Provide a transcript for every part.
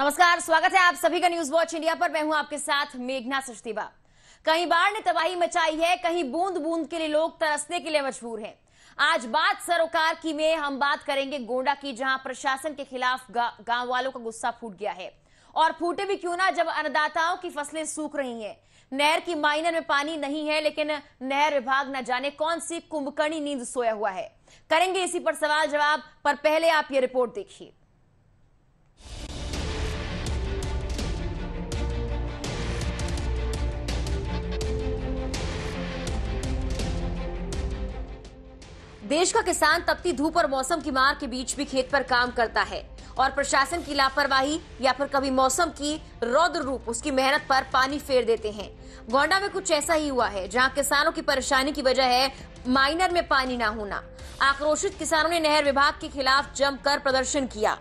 नमस्कार स्वागत है आप सभी का न्यूज वॉच इंडिया पर मैं हूं आपके साथ मेघना सचदेवा कहीं बाढ़ ने तबाही मचाई है कहीं बूंद बूंद के लिए लोग तरसने के लिए मजबूर हैं आज बात सरोकार की में हम बात करेंगे गोंडा की जहां प्रशासन के खिलाफ गा, गांव वालों का गुस्सा फूट गया है और फूटे भी क्यों ना जब अन्नदाताओं की फसलें सूख रही हैं नहर की माइनर में पानी नहीं है लेकिन नहर विभाग न जाने कौन सी कुंभकर्णी नींद सोया हुआ है करेंगे इसी पर सवाल जवाब पर पहले आप ये रिपोर्ट देखिए देश का किसान तपती धूप और मौसम की मार के बीच भी खेत पर काम करता है और प्रशासन की लापरवाही या फिर कभी मौसम की रौद्र रूप उसकी मेहनत पर पानी फेर देते हैं गोंडा में कुछ ऐसा ही हुआ है जहां किसानों की परेशानी की वजह है माइनर में पानी ना होना आक्रोशित किसानों ने नहर विभाग के खिलाफ जमकर प्रदर्शन किया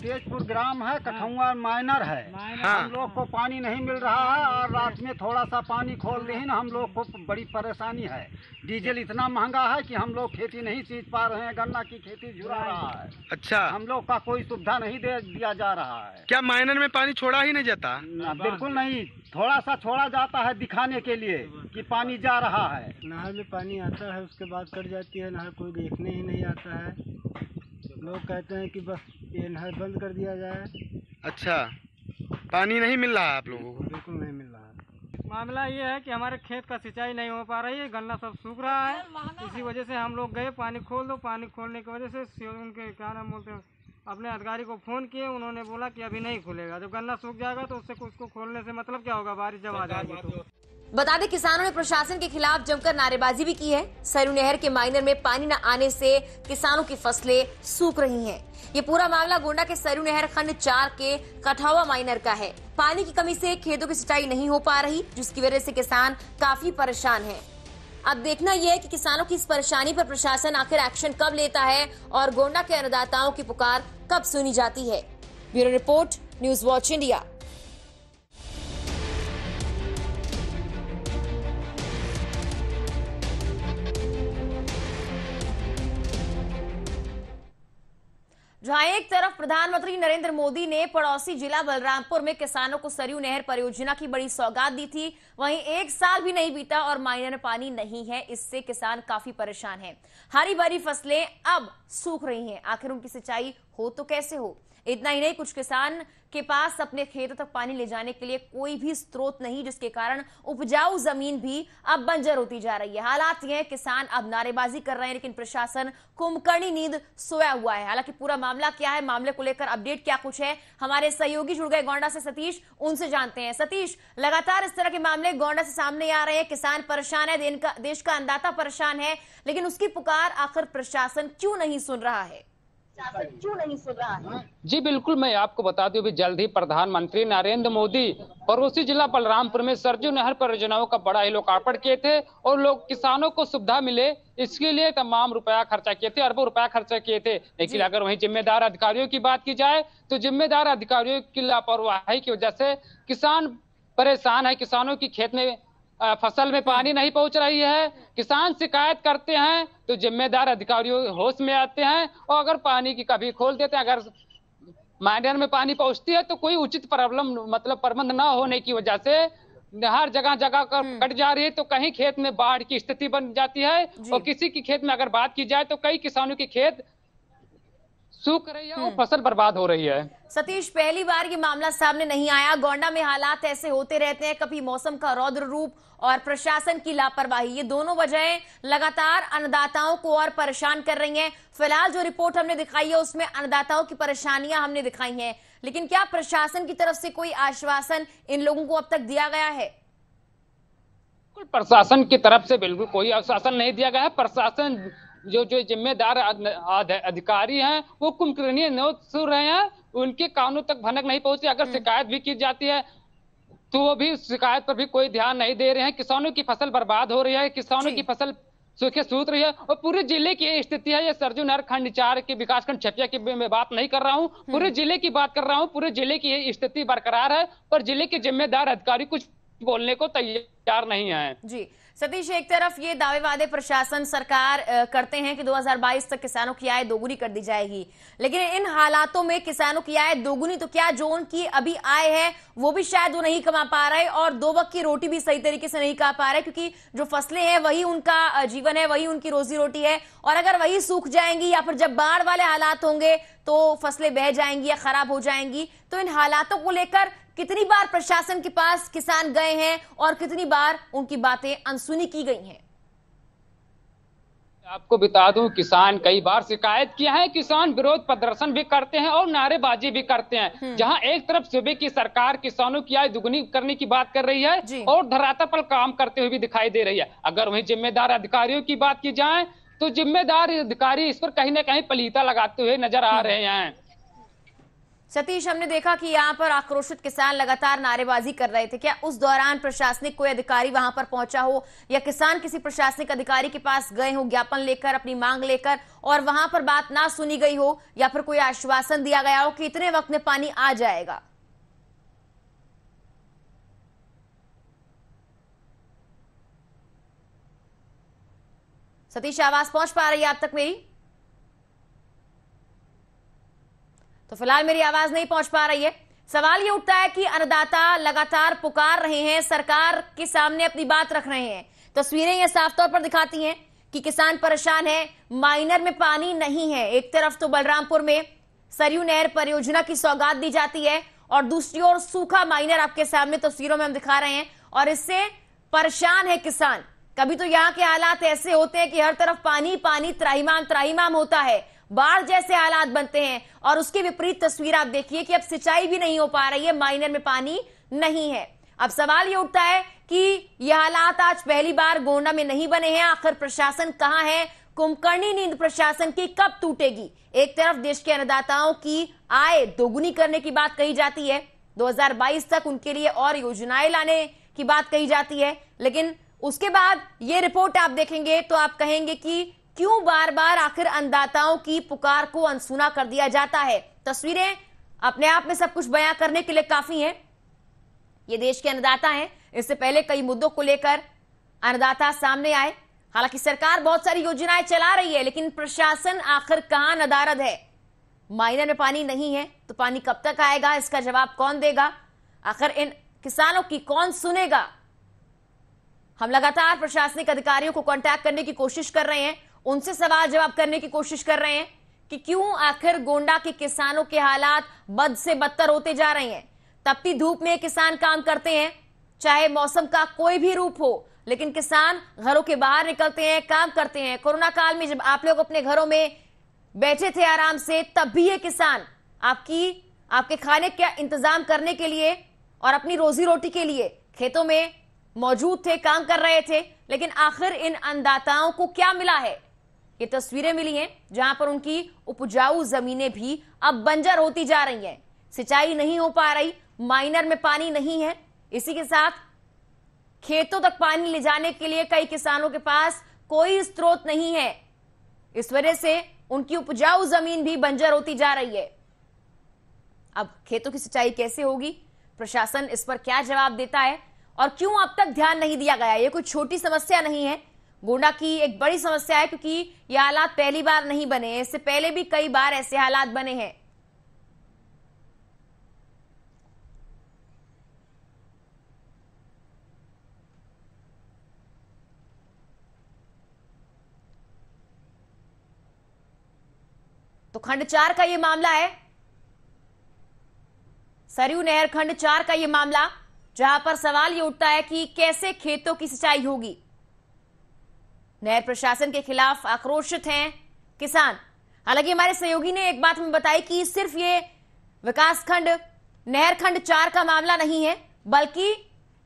तेजपुर ग्राम है कठुआ माइनर है हाँ। हम लोग को पानी नहीं मिल रहा है और रात में थोड़ा सा पानी खोल रही हम लोग को बड़ी परेशानी है डीजल इतना महंगा है कि हम लोग खेती नहीं सींच पा रहे हैं गन्ना की खेती जुड़ा रहा है अच्छा हम लोग का कोई सुविधा नहीं दे दिया जा रहा है क्या माइनर में पानी छोड़ा ही नहीं जाता बिल्कुल नहीं थोड़ा सा छोड़ा जाता है दिखाने के लिए कि पानी जा रहा है नहर में पानी आता है उसके बाद कट जाती है नहर कोई देखने ही नहीं आता है लोग कहते हैं कि बस ये नहर बंद कर दिया जाए अच्छा पानी नहीं मिल रहा आप लोगों को बिल्कुल नहीं मिल रहा मामला ये है कि हमारे खेत का सिंचाई नहीं हो पा रही है गन्ना सब सूख रहा है इसी वजह से हम लोग गए पानी खोल दो पानी खोलने की वजह से उनके क्या नाम बोलते हैं अपने अधिकारी को फ़ोन किए उन्होंने बोला कि अभी नहीं खुलेगा जब गन्ना सूख जाएगा तो उससे उसको खोलने से मतलब क्या होगा बारिश जब आ जाएगी तो बता दें किसानों ने प्रशासन के खिलाफ जमकर नारेबाजी भी की है सरयू नहर के माइनर में पानी न आने से किसानों की फसलें सूख रही हैं। ये पूरा मामला गोंडा के सरयू नहर खंड चार के कठावा माइनर का है पानी की कमी से खेतों की सिंचाई नहीं हो पा रही जिसकी वजह से किसान काफी परेशान है अब देखना यह है कि किसानों की इस परेशानी पर प्रशासन आखिर एक्शन कब लेता है और गोंडा के अन्नदाताओं की पुकार कब सुनी जाती है bureau report News Watch India जहां एक तरफ प्रधानमंत्री नरेंद्र मोदी ने पड़ोसी जिला बलरामपुर में किसानों को सरयू नहर परियोजना की बड़ी सौगात दी थी वहीं एक साल भी नहीं बीता और माइनर पानी नहीं है इससे किसान काफी परेशान हैं। हरी भरी फसलें अब सूख रही हैं आखिर उनकी सिंचाई हो तो कैसे हो इतना ही नहीं कुछ किसान के पास अपने खेतों तक पानी ले जाने के लिए कोई भी स्रोत नहीं जिसके कारण उपजाऊ जमीन भी अब बंजर होती जा रही है हालात ये किसान अब नारेबाजी कर रहे हैं लेकिन प्रशासन कुंभकर्णी नींद सोया हुआ है हालांकि पूरा मामला क्या है मामले को लेकर अपडेट क्या कुछ है हमारे सहयोगी जुड़ गए गोंडा से सतीश उनसे जानते हैं सतीश लगातार इस तरह के मामले गोंडा से सामने आ रहे हैं किसान परेशान है देश का अंदाता परेशान है लेकिन उसकी पुकार आखिर प्रशासन क्यों नहीं सुन रहा है क्यों नहीं सुन रहा है जी बिल्कुल मैं आपको बता दूं भी जल्द ही प्रधानमंत्री नरेंद्र मोदी पड़ोसी जिला बलरामपुर में सरजू नहर परियोजनाओं का बड़ा ही लोकार्पण किए थे और लोग किसानों को सुविधा मिले इसके लिए तमाम रुपया खर्चा किए थे अरबों रुपया खर्चा किए थे लेकिन अगर वहीं जिम्मेदार अधिकारियों की बात की जाए तो जिम्मेदार अधिकारियों की लापरवाही की वजह से किसान परेशान है किसानों की खेत में फसल में पानी नहीं पहुंच रही है किसान शिकायत करते हैं तो जिम्मेदार अधिकारियों होश में आते हैं और अगर पानी की कभी खोल देते हैं अगर माइनर में पानी पहुंचती है तो कोई उचित प्रॉब्लम मतलब प्रबंध न होने की वजह से हर जगह जगह हम्म। कट जा रही है तो कहीं खेत में बाढ़ की स्थिति बन जाती है और किसी की खेत में अगर बात की जाए तो कई किसानों के खेत सूख रही है और हम्म। फसल बर्बाद हो रही है सतीश पहली बार ये मामला सामने नहीं आया गोंडा में हालात ऐसे होते रहते हैं कभी मौसम का रौद्र रूप और प्रशासन की लापरवाही ये दोनों वजहें लगातार अन्नदाताओं को और परेशान कर रही हैं फिलहाल जो रिपोर्ट हमने दिखाई है उसमें अन्नदाताओं की परेशानियां हमने दिखाई हैं लेकिन क्या प्रशासन की तरफ से कोई आश्वासन इन लोगों को अब तक दिया गया है प्रशासन की तरफ से बिल्कुल कोई आश्वासन नहीं दिया गया है प्रशासन जो जो जिम्मेदार अधिकारी हैं वो कुमकरणीय नोट सुन रहे हैं उनके कानून तक भनक नहीं पहुंची अगर हम्म। शिकायत भी की जाती है तो वो भी शिकायत पर भी कोई ध्यान नहीं दे रहे हैं किसानों की फसल बर्बाद हो रही है किसानों की फसल सूखे सूत रही है और पूरे जिले की स्थिति है ये सरजू नहर खंड चार के विकास खंड छपिया की मैं बात नहीं कर रहा हूँ हम्म। पूरे जिले की बात कर रहा हूँ पूरे जिले की ये स्थिति बरकरार है पर जिले के जिम्मेदार अधिकारी कुछ बोलने को तैयार नहीं है जी सतीश एक तरफ ये दावे वादे प्रशासन सरकार करते हैं कि 2022 तक किसानों की आय दोगुनी कर दी जाएगी लेकिन इन हालातों में किसानों की आय दोगुनी तो क्या जो उनकी अभी आय है वो भी शायद वो नहीं कमा पा रहे और दो वक्त की रोटी भी सही तरीके से नहीं खा पा रहे क्योंकि जो फसलें हैं वही उनका जीवन है वही उनकी रोजी रोटी है और अगर वही सूख जाएंगी या फिर जब बाढ़ वाले हालात होंगे तो फसलें बह जाएंगी या खराब हो जाएंगी तो इन हालातों को लेकर कितनी बार प्रशासन के पास किसान गए हैं और कितनी बार उनकी बातें अनसुनी की गई हैं आपको बता दूं किसान कई बार शिकायत किया है किसान विरोध प्रदर्शन भी करते हैं और नारेबाजी भी करते हैं हम्म। जहां एक तरफ सूबे की सरकार किसानों की आय दुगनी करने की बात कर रही है और धरातल पर काम करते हुए भी दिखाई दे रही है अगर वहीं जिम्मेदार अधिकारियों की बात की जाए तो जिम्मेदार अधिकारी इस पर कहीं ना कहीं पलीता लगाते हुए नजर आ रहे हैं सतीश हमने देखा कि यहाँ पर आक्रोशित किसान लगातार नारेबाजी कर रहे थे क्या उस दौरान प्रशासनिक कोई अधिकारी वहां पर पहुंचा हो या किसान किसी प्रशासनिक अधिकारी के पास गए हो ज्ञापन लेकर अपनी मांग लेकर और वहां पर बात ना सुनी गई हो या फिर कोई आश्वासन दिया गया हो कि इतने वक्त में पानी आ जाएगा सतीश आवाज पहुंच पा रही है आप तक मेरी तो फिलहाल मेरी आवाज नहीं पहुंच पा रही है सवाल यह उठता है कि अन्नदाता लगातार पुकार रहे हैं सरकार के सामने अपनी बात रख रहे हैं तस्वीरें यह साफ तौर पर दिखाती हैं कि किसान परेशान है माइनर में पानी नहीं है एक तरफ तो बलरामपुर में सरयू नहर परियोजना की सौगात दी जाती है और दूसरी ओर सूखा माइनर आपके सामने तस्वीरों में हम दिखा रहे हैं और इससे परेशान है किसान कभी तो यहाँ के हालात ऐसे होते हैं कि हर तरफ पानी पानी त्राहीमाम त्राहीमाम होता है बाढ़ जैसे हालात बनते हैं और उसके विपरीत तस्वीर आप देखिए कि अब सिंचाई भी नहीं हो पा रही है माइनर में पानी नहीं है अब सवाल ये उठता है कि यह हालात आज पहली बार गोंडा में नहीं बने हैं आखिर प्रशासन कहाँ है कुंभकर्णी नींद प्रशासन की कब टूटेगी एक तरफ देश के अन्नदाताओं की आय दोगुनी करने की बात कही जाती है 2022 तक उनके लिए और योजनाएं लाने की बात कही जाती है लेकिन उसके बाद ये रिपोर्ट आप देखेंगे तो आप कहेंगे कि क्यों बार बार आखिर अन्नदाताओं की पुकार को अनसुना कर दिया जाता है तस्वीरें अपने आप में सब कुछ बयां करने के लिए काफी हैं ये देश के अन्नदाता हैं इससे पहले कई मुद्दों को लेकर अन्नदाता सामने आए हालांकि सरकार बहुत सारी योजनाएं चला रही है लेकिन प्रशासन आखिर कहां नदारद है माइनर में पानी नहीं है तो पानी कब तक आएगा इसका जवाब कौन देगा आखिर इन किसानों की कौन सुनेगा हम लगातार प्रशासनिक अधिकारियों को कांटेक्ट करने की कोशिश कर रहे हैं उनसे सवाल जवाब करने की कोशिश कर रहे हैं कि क्यों आखिर गोंडा के किसानों के हालात बद से बदतर होते जा रहे हैं तपती धूप में किसान काम करते हैं चाहे मौसम का कोई भी रूप हो लेकिन किसान घरों के बाहर निकलते हैं काम करते हैं कोरोना काल में जब आप लोग अपने घरों में बैठे थे आराम से तब भी ये किसान आपकी आपके खाने का इंतजाम करने के लिए और अपनी रोजी रोटी के लिए खेतों में मौजूद थे काम कर रहे थे लेकिन आखिर इन अन्नदाताओं को क्या मिला है ये तस्वीरें मिली हैं जहां पर उनकी उपजाऊ जमीनें भी अब बंजर होती जा रही हैं सिंचाई नहीं हो पा रही माइनर में पानी नहीं है इसी के साथ खेतों तक पानी ले जाने के लिए कई किसानों के पास कोई स्रोत नहीं है इस वजह से उनकी उपजाऊ जमीन भी बंजर होती जा रही है अब खेतों की सिंचाई कैसे होगी प्रशासन इस पर क्या जवाब देता है और क्यों अब तक ध्यान नहीं दिया गया ये कोई छोटी समस्या नहीं है गोंडा की एक बड़ी समस्या है क्योंकि ये हालात पहली बार नहीं बने इससे पहले भी कई बार ऐसे हालात बने हैं तो खंड चार का यह मामला है सरयू नहर खंड चार का यह मामला जहां पर सवाल ये उठता है कि कैसे खेतों की सिंचाई होगी नहर प्रशासन के खिलाफ आक्रोशित हैं किसान हालांकि हमारे सहयोगी ने एक बात हमें बताई कि सिर्फ ये विकास खंड नहर खंड चार का मामला नहीं है बल्कि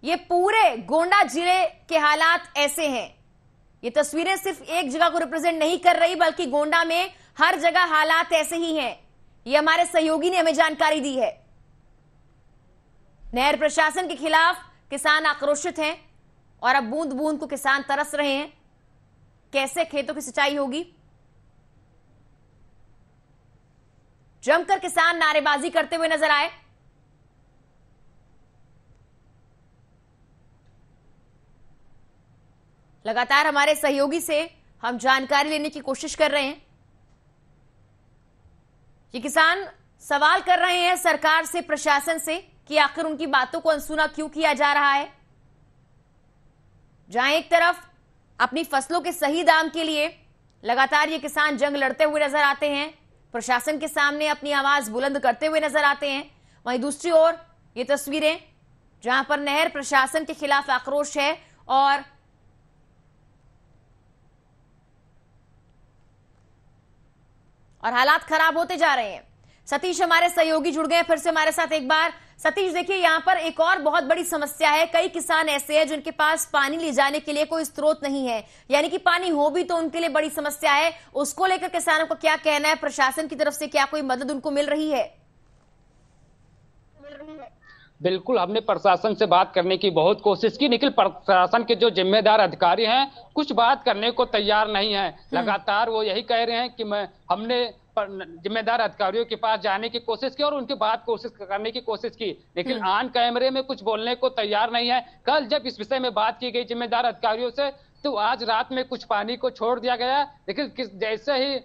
ये पूरे गोंडा जिले के हालात ऐसे हैं ये तस्वीरें सिर्फ एक जगह को रिप्रेजेंट नहीं कर रही बल्कि गोंडा में हर जगह हालात ऐसे ही हैं ये हमारे सहयोगी ने हमें जानकारी दी है नहर प्रशासन के खिलाफ किसान आक्रोशित हैं और अब बूंद बूंद को किसान तरस रहे हैं कैसे खेतों की सिंचाई होगी जमकर किसान नारेबाजी करते हुए नजर आए लगातार हमारे सहयोगी से हम जानकारी लेने की कोशिश कर रहे हैं ये किसान सवाल कर रहे हैं सरकार से प्रशासन से कि आखिर उनकी बातों को अनसुना क्यों किया जा रहा है जहां एक तरफ अपनी फसलों के सही दाम के लिए लगातार ये किसान जंग लड़ते हुए नजर आते हैं प्रशासन के सामने अपनी आवाज बुलंद करते हुए नजर आते हैं वहीं दूसरी ओर ये तस्वीरें जहां पर नहर प्रशासन के खिलाफ आक्रोश है और और हालात खराब होते जा रहे हैं सतीश हमारे सहयोगी जुड़ गए फिर से हमारे साथ एक बार सतीश देखिए यहाँ पर एक और बहुत बड़ी समस्या है कई किसान ऐसे हैं जिनके पास पानी ले जाने के लिए कोई स्रोत नहीं है यानी कि पानी हो भी तो उनके लिए बड़ी समस्या है उसको लेकर किसानों को क्या कहना है प्रशासन की तरफ से क्या कोई मदद उनको मिल रही है बिल्कुल हमने प्रशासन से बात करने की बहुत कोशिश की लेकिन प्रशासन के जो जिम्मेदार अधिकारी हैं कुछ बात करने को तैयार नहीं है हम्म। लगातार वो यही कह रहे हैं कि मैं हमने जिम्मेदार अधिकारियों के पास जाने की कोशिश की और उनके बाद कोशिश करने की कोशिश की लेकिन हम्म। आन कैमरे में कुछ बोलने को तैयार नहीं है कल जब इस विषय में बात की गई जिम्मेदार अधिकारियों से तो आज रात में कुछ पानी को छोड़ दिया गया लेकिन जैसे ही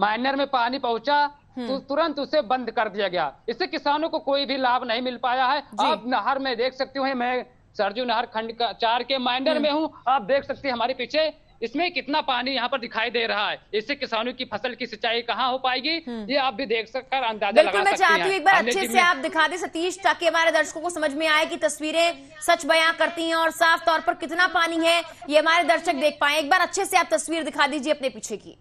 माइनर में पानी पहुंचा हम्म। तो तुरंत उसे बंद कर दिया गया इससे किसानों को कोई भी लाभ नहीं मिल पाया है आप नहर में देख सकते हो मैं सरजू नहर खंड चार के माइनर हम्म। में हूँ आप देख सकते हैं हमारे पीछे इसमें कितना पानी यहाँ पर दिखाई दे रहा है इससे किसानों की फसल की सिंचाई कहाँ हो पाएगी हम्म। ये आप भी देख सकते अंदाजा लगा मैं सकते हैं एक बार अच्छे से आप दिखा दे सतीश ताकि हमारे दर्शकों को समझ में आए कि तस्वीरें सच बयां करती हैं और साफ तौर पर कितना पानी है ये हमारे दर्शक देख पाए एक बार अच्छे से आप तस्वीर दिखा दीजिए अपने पीछे की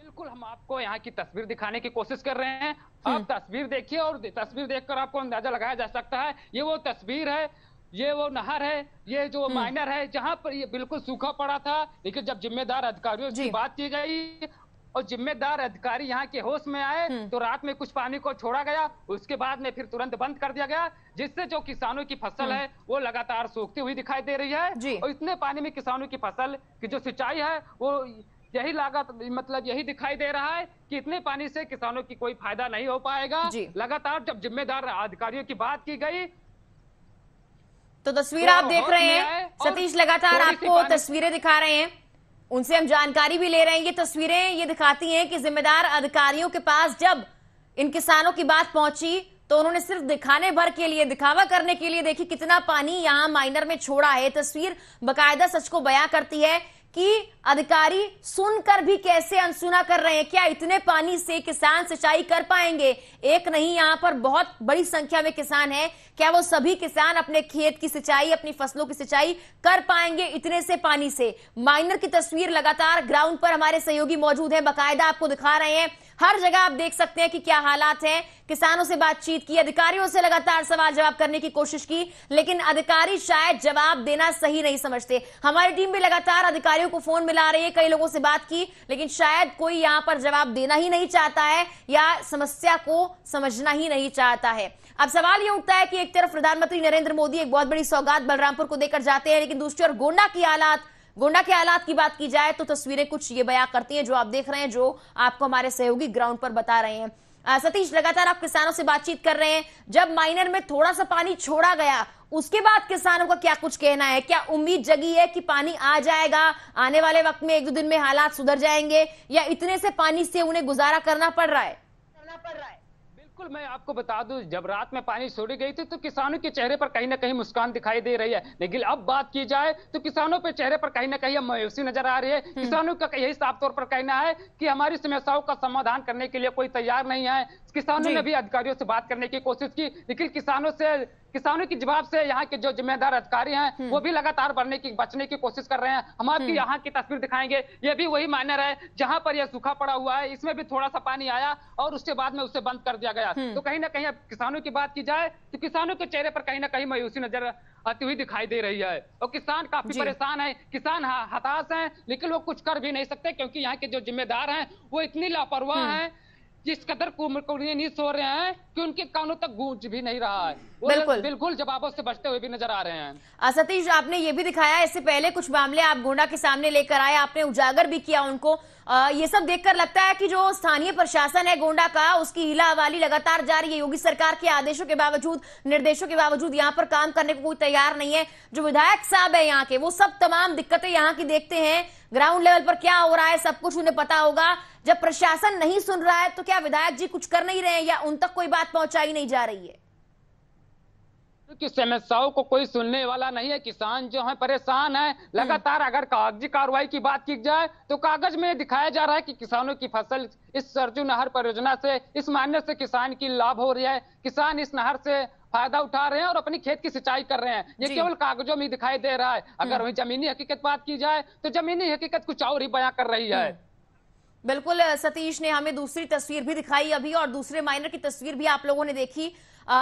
बिल्कुल हम आपको यहाँ की तस्वीर दिखाने की कोशिश कर रहे हैं आप हम्म। तस्वीर देखिए और तस्वीर देखकर आपको अंदाजा लगाया जा सकता है ये वो तस्वीर है ये वो नहर है ये जो हम्म। माइनर है जहाँ पर ये बिल्कुल सूखा पड़ा था लेकिन जब जिम्मेदार अधिकारियों से बात की गई और जिम्मेदार अधिकारी यहाँ के होश में आए हम्म। तो रात में कुछ पानी को छोड़ा गया उसके बाद में फिर तुरंत बंद कर दिया गया जिससे जो किसानों की फसल हम्म। है वो लगातार सूखती हुई दिखाई दे रही है और इतने पानी में किसानों की फसल की जो सिंचाई है वो यही लागत मतलब यही दिखाई दे रहा है कि इतने पानी से किसानों की कोई फायदा नहीं हो पाएगा लगातार जब जिम्मेदार अधिकारियों की बात की गई तो तस्वीर आप देख रहे हैं सतीश लगातार आपको तस्वीरें दिखा रहे हैं उनसे हम जानकारी भी ले रहे हैं ये तस्वीरें ये दिखाती हैं कि जिम्मेदार अधिकारियों के पास जब इन किसानों की बात पहुंची तो उन्होंने सिर्फ दिखाने भर के लिए दिखावा करने के लिए देखी कितना पानी यहां माइनर में छोड़ा है तस्वीर बकायदा सच को बयां करती है कि अधिकारी सुनकर भी कैसे अनसुना कर रहे हैं क्या इतने पानी से किसान सिंचाई कर पाएंगे एक नहीं यहाँ पर बहुत बड़ी संख्या में किसान है क्या वो सभी किसान अपने खेत की सिंचाई अपनी फसलों की सिंचाई कर पाएंगे इतने से पानी से माइनर की तस्वीर लगातार ग्राउंड पर हमारे सहयोगी मौजूद है बाकायदा आपको दिखा रहे हैं हर जगह आप देख सकते हैं कि क्या हालात हैं किसानों से बातचीत की अधिकारियों से लगातार सवाल जवाब करने की कोशिश की लेकिन अधिकारी शायद जवाब देना सही नहीं समझते हमारी टीम भी लगातार अधिकारियों आयु को फोन मिला रही है कई लोगों से बात की लेकिन शायद कोई यहां पर जवाब देना ही नहीं चाहता है या समस्या को समझना ही नहीं चाहता है अब सवाल यह उठता है कि एक तरफ प्रधानमंत्री नरेंद्र मोदी एक बहुत बड़ी सौगात बलरामपुर को देकर जाते हैं लेकिन दूसरी ओर गोंडा की हालात गोंडा के हालात की बात की जाए तो तस्वीरें कुछ ये बयां करती हैं जो आप देख रहे हैं जो आपको हमारे सहयोगी ग्राउंड पर बता रहे हैं सतीश लगातार आप किसानों से बातचीत कर रहे हैं जब माइनर में थोड़ा सा पानी छोड़ा गया उसके बाद किसानों का क्या कुछ कहना है क्या उम्मीद जगी है कि पानी आ जाएगा आने वाले वक्त में एक दो दिन में हालात सुधर जाएंगे या इतने से पानी से उन्हें गुजारा करना पड़ रहा है करना पड़ रहा है बिल्कुल मैं आपको बता दूं जब रात में पानी छोड़ी गई थी तो किसानों के चेहरे पर कहीं ना कहीं मुस्कान दिखाई दे रही है लेकिन अब बात की जाए तो किसानों के चेहरे पर कहीं ना कहीं मायूसी नजर आ रही है हम्म। किसानों का यही साफ तौर पर कहना है कि हमारी समस्याओं का समाधान करने के लिए कोई तैयार नहीं है किसानों ने भी अधिकारियों से बात करने की कोशिश की लेकिन किसानों से किसानों की जवाब से यहाँ के जो जिम्मेदार अधिकारी हैं हम्म। वो भी लगातार बढ़ने की बचने की कोशिश कर रहे हैं हम आपकी हम्म। यहाँ की तस्वीर दिखाएंगे ये भी वही माइनर है जहाँ पर यह सूखा पड़ा हुआ है इसमें भी थोड़ा सा पानी आया और उसके बाद में उसे बंद कर दिया गया हम्म। तो कहीं ना कहीं अब किसानों की बात की जाए तो किसानों के चेहरे पर कहीं ना कहीं मायूसी नजर आती हुई दिखाई दे रही है और किसान काफी परेशान है किसान हताश है लेकिन वो कुछ कर भी नहीं सकते क्योंकि यहाँ के जो जिम्मेदार है वो इतनी लापरवाह है जिस कदर नहीं सो रहे हैं कि उनके कानों तक गूंज भी नहीं रहा है बिल्कुल बिल्कुल जवाबों से बचते हुए भी नजर आ रहे हैं सतीश आपने ये भी दिखाया इससे पहले कुछ मामले आप गोंडा के सामने लेकर आए आपने उजागर भी किया उनको आ, ये सब देखकर लगता है कि जो स्थानीय प्रशासन है गोंडा का उसकी हिला हवाली लगातार रही है योगी सरकार के आदेशों के बावजूद निर्देशों के बावजूद यहाँ पर काम करने को कोई तैयार नहीं है जो विधायक साहब है यहाँ के वो सब तमाम दिक्कतें यहाँ की देखते हैं ग्राउंड लेवल पर क्या हो रहा है सब कुछ उन्हें पता होगा जब प्रशासन नहीं सुन रहा है तो क्या विधायक जी कुछ कर नहीं रहे हैं या उन तक कोई बात पहुंचाई नहीं जा रही है क्योंकि समस्याओं को कोई सुनने वाला नहीं है किसान जो है परेशान है लगातार अगर कागजी कार्रवाई की बात की जाए तो कागज में दिखाया जा रहा है कि किसानों की फसल इस सरजू नहर परियोजना से इस मान्य से किसान की लाभ हो रही है किसान इस नहर से फायदा उठा रहे हैं और अपनी खेत की सिंचाई कर रहे हैं ये केवल कागजों में दिखाई दे रहा है हम्म। अगर वही जमीनी हकीकत बात की जाए तो जमीनी हकीकत कुछ और ही बयां कर रही है हम्म। बिल्कुल सतीश ने हमें दूसरी तस्वीर भी दिखाई अभी और दूसरे माइनर की तस्वीर भी आप लोगों ने देखी आ,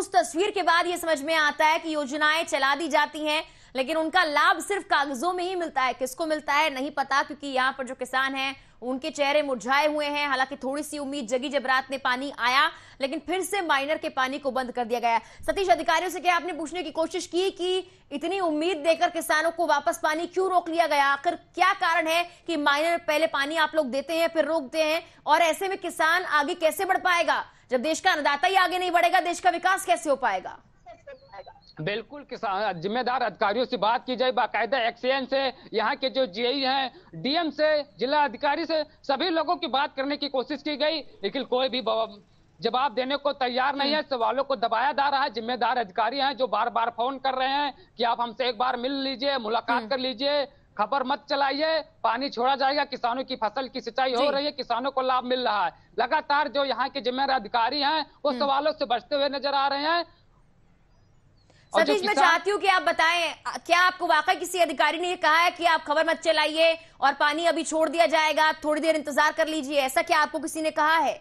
उस तस्वीर के बाद ये समझ में आता है कि योजनाएं चला दी जाती हैं लेकिन उनका लाभ सिर्फ कागजों में ही मिलता है किसको मिलता है नहीं पता क्योंकि यहाँ पर जो किसान हैं उनके चेहरे मुरझाए हुए हैं हालांकि थोड़ी सी उम्मीद जगी जब रात में पानी आया लेकिन फिर से माइनर के पानी को बंद कर दिया गया सतीश अधिकारियों से क्या आपने पूछने की कोशिश की कि इतनी उम्मीद देकर किसानों को वापस पानी क्यों रोक लिया गया आखिर क्या कारण है कि माइनर पहले पानी आप लोग देते हैं फिर रोकते हैं और ऐसे में किसान आगे कैसे बढ़ पाएगा जब देश का अन्नदाता ही आगे नहीं बढ़ेगा देश का विकास कैसे हो पाएगा बिल्कुल किसान जिम्मेदार अधिकारियों से बात की जाए बाकायदा एक्सएन से यहाँ के जो जीई हैं डीएम से जिला अधिकारी से सभी लोगों की बात करने की कोशिश की गई लेकिन कोई भी जवाब देने को तैयार नहीं है हम्म। सवालों को दबाया जा रहा है जिम्मेदार अधिकारी हैं जो बार बार फोन कर रहे हैं कि आप हमसे एक बार मिल लीजिए मुलाकात हम्म। कर लीजिए खबर मत चलाइए पानी छोड़ा जाएगा किसानों की फसल की सिंचाई हो रही है किसानों को लाभ मिल रहा है लगातार जो यहाँ के जिम्मेदार अधिकारी हैं वो हम्म। सवालों से बचते हुए नजर आ रहे हैं सतीश मैं चाहती हूँ कि आप बताएं क्या आपको वाकई किसी अधिकारी ने कहा है कि आप खबर मत चलाइए और पानी अभी छोड़ दिया जाएगा थोड़ी देर इंतजार कर लीजिए ऐसा क्या आपको किसी ने कहा है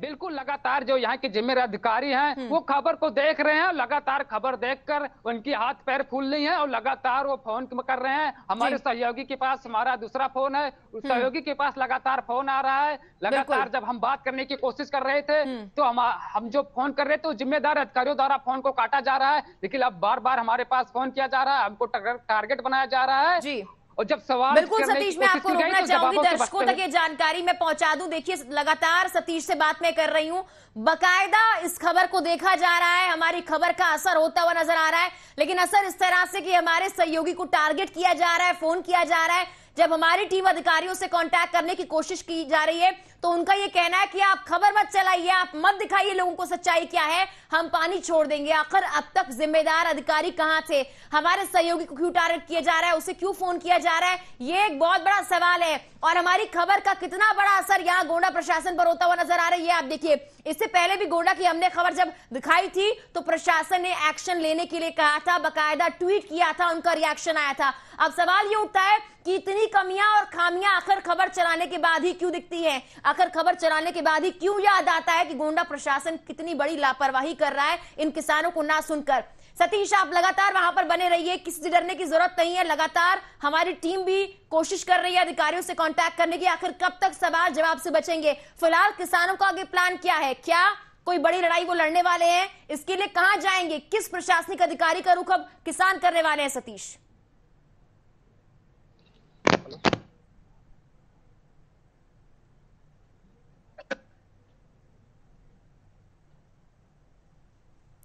बिल्कुल लगातार जो यहाँ के जिम्मेदार अधिकारी हैं हम्म। वो खबर को देख रहे हैं लगातार खबर देखकर उनकी हाथ पैर फूल नहीं है और लगातार वो फोन कर रहे हैं हमारे सहयोगी के पास हमारा दूसरा फोन है हम्म। सहयोगी के पास लगातार फोन आ रहा है लगातार जब हम बात करने की कोशिश कर रहे थे हम्म। तो हम हम जो फोन कर रहे थे जिम्मेदार अधिकारियों द्वारा फोन को काटा जा रहा है लेकिन अब बार बार हमारे पास फोन किया जा रहा है हमको टारगेट बनाया जा रहा है और जब सवाल बिल्कुल सतीश मैं आपको रोकना तो चाहूंगी दर्शकों तक ये जानकारी मैं पहुंचा दूं देखिए लगातार सतीश से बात मैं कर रही हूं बकायदा इस खबर को देखा जा रहा है हमारी खबर का असर होता हुआ नजर आ रहा है लेकिन असर इस तरह से कि हमारे सहयोगी को टारगेट किया जा रहा है फोन किया जा रहा है जब हमारी टीम अधिकारियों से कांटेक्ट करने की कोशिश की जा रही है तो उनका यह कहना है कि आप खबर मत चलाइए आप मत दिखाइए लोगों को सच्चाई क्या है हम पानी छोड़ देंगे आखिर अब तक जिम्मेदार अधिकारी कहां थे हमारे सहयोगी को क्यों टारगेट किया जा रहा है उसे क्यों फोन किया जा रहा है ये एक बहुत बड़ा सवाल है और हमारी खबर का कितना बड़ा असर यहाँ गोंडा प्रशासन पर होता हुआ नजर आ रही है आप देखिए इससे पहले भी गोंडा की हमने खबर जब दिखाई थी तो प्रशासन ने एक्शन लेने के लिए कहा था बकायदा ट्वीट किया था उनका रिएक्शन आया था अब सवाल ये उठता है कितनी कमियां और खामियां आखिर खबर चलाने के बाद ही क्यों दिखती है आखिर खबर चलाने के बाद ही क्यों याद आता है कि गोंडा प्रशासन कितनी बड़ी लापरवाही कर रहा है इन किसानों को ना सुनकर सतीश आप लगातार वहां पर बने रहिए किसी से डरने की जरूरत नहीं है लगातार हमारी टीम भी कोशिश कर रही है अधिकारियों से कांटेक्ट करने की आखिर कब तक सवाल जवाब से बचेंगे फिलहाल किसानों का आगे प्लान क्या है क्या कोई बड़ी लड़ाई वो लड़ने वाले हैं इसके लिए कहां जाएंगे किस प्रशासनिक अधिकारी का रुख अब किसान करने वाले हैं सतीश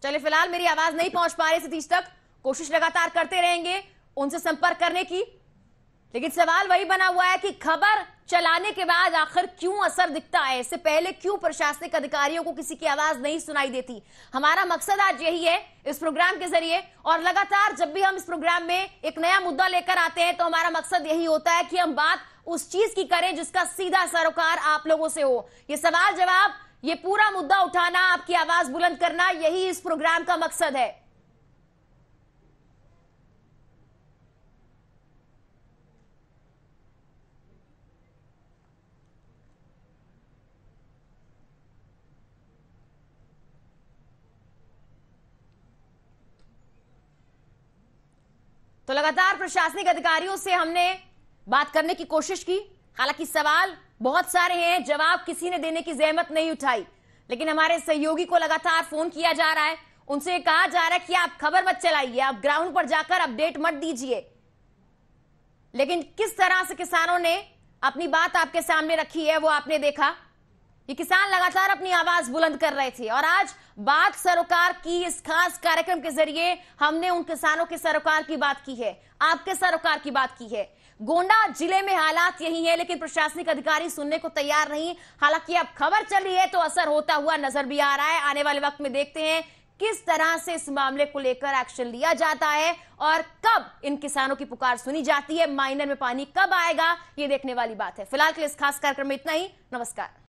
चले फिलहाल मेरी आवाज नहीं पहुंच पा रही सतीश तक कोशिश लगातार करते रहेंगे उनसे संपर्क करने की लेकिन सवाल वही बना हुआ है कि खबर चलाने के बाद आखिर क्यों असर दिखता है इससे पहले क्यों प्रशासनिक अधिकारियों को किसी की आवाज नहीं सुनाई देती हमारा मकसद आज यही है इस प्रोग्राम के जरिए और लगातार जब भी हम इस प्रोग्राम में एक नया मुद्दा लेकर आते हैं तो हमारा मकसद यही होता है कि हम बात उस चीज की करें जिसका सीधा सरोकार आप लोगों से हो ये सवाल जवाब ये पूरा मुद्दा उठाना आपकी आवाज बुलंद करना यही इस प्रोग्राम का मकसद है तो लगातार प्रशासनिक अधिकारियों से हमने बात करने की कोशिश की हालांकि सवाल बहुत सारे हैं जवाब किसी ने देने की जहमत नहीं उठाई लेकिन हमारे सहयोगी को लगातार फोन किया जा रहा है उनसे कहा जा रहा है कि आप खबर मत चलाइए आप ग्राउंड पर जाकर अपडेट मत दीजिए लेकिन किस तरह से किसानों ने अपनी बात आपके सामने रखी है वो आपने देखा ये किसान लगातार अपनी आवाज बुलंद कर रहे थे और आज बात सरोकार की इस खास कार्यक्रम के जरिए हमने उन किसानों के सरोकार की बात की है आपके सरोकार की बात की है गोंडा जिले में हालात यही है लेकिन प्रशासनिक अधिकारी सुनने को तैयार नहीं हालांकि अब खबर चल रही है तो असर होता हुआ नजर भी आ रहा है आने वाले वक्त में देखते हैं किस तरह से इस मामले को लेकर एक्शन लिया जाता है और कब इन किसानों की पुकार सुनी जाती है माइनर में पानी कब आएगा ये देखने वाली बात है फिलहाल के लिए इस खास कार्यक्रम में इतना ही नमस्कार